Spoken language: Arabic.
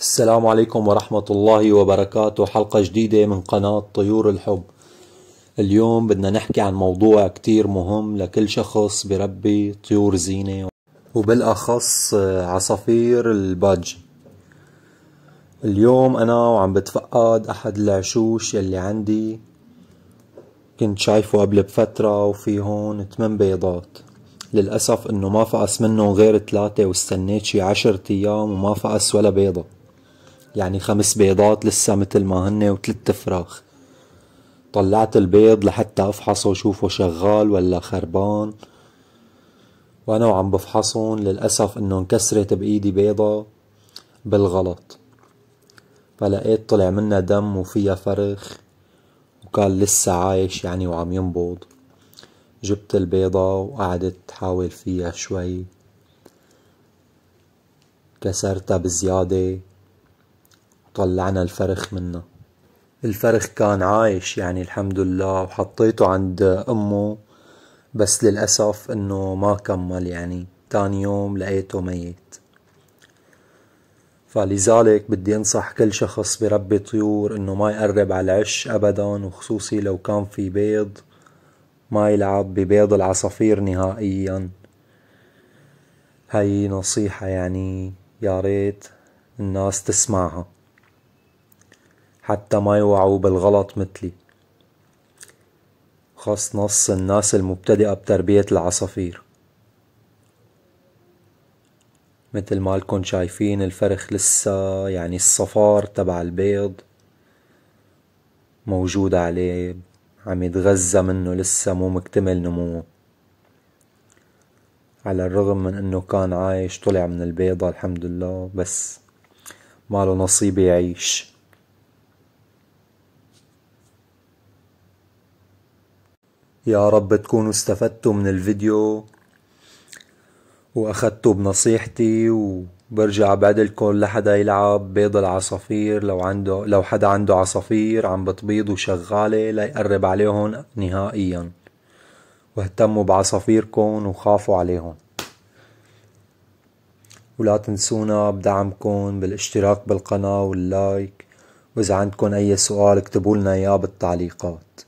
السلام عليكم ورحمة الله وبركاته حلقة جديدة من قناة طيور الحب اليوم بدنا نحكي عن موضوع كتير مهم لكل شخص بربي طيور زينة وبالأخص عصافير الباج اليوم أنا وعم بتفقد أحد العشوش يلي عندي كنت شايفه قبل بفترة وفي هون 8 بيضات للأسف انه ما فقس منه غير ثلاثة واستنيت شي عشرة ايام وما فقس ولا بيضة يعني خمس بيضات لسه مثل ما هن وثلاث فراخ طلعت البيض لحتى افحصه وشوفه شغال ولا خربان وانا وعم بفحصهم للاسف انه انكسرت بايدي بيضة بالغلط فلقيت طلع منها دم وفيها فرخ وكان لسه عايش يعني وعم ينبض جبت البيضة وقعدت حاول فيها شوي كسرتها بزيادة طلعنا الفرخ منه الفرخ كان عايش يعني الحمد لله وحطيته عند أمه بس للأسف إنه ما كمل يعني تاني يوم لقيته ميت فلذلك بدي انصح كل شخص بربي طيور انه ما يقرب على العش ابدا وخصوصي لو كان في بيض ما يلعب ببيض العصافير نهائيا هاي نصيحة يعني يا ريت الناس تسمعها حتى ما يوعوا بالغلط مثلي خاص نص الناس المبتدئة بتربية العصافير مثل ما لكم شايفين الفرخ لسه يعني الصفار تبع البيض موجود عليه عم يتغذى منه لسه مو مكتمل نموه على الرغم من انه كان عايش طلع من البيضة الحمد لله بس ماله نصيب يعيش يا رب تكونوا استفدتوا من الفيديو واخدتوا بنصيحتي وبرجع بعدلكم لحدا يلعب بيض العصافير لو عنده لو حدا عنده عصافير عم بتبيض وشغالة ليقرب عليهم نهائيا واهتموا بعصافيركم وخافوا عليهم ولا تنسونا بدعمكم بالاشتراك بالقناة واللايك وإذا عندكم أي سؤال اكتبوا لنا إياه بالتعليقات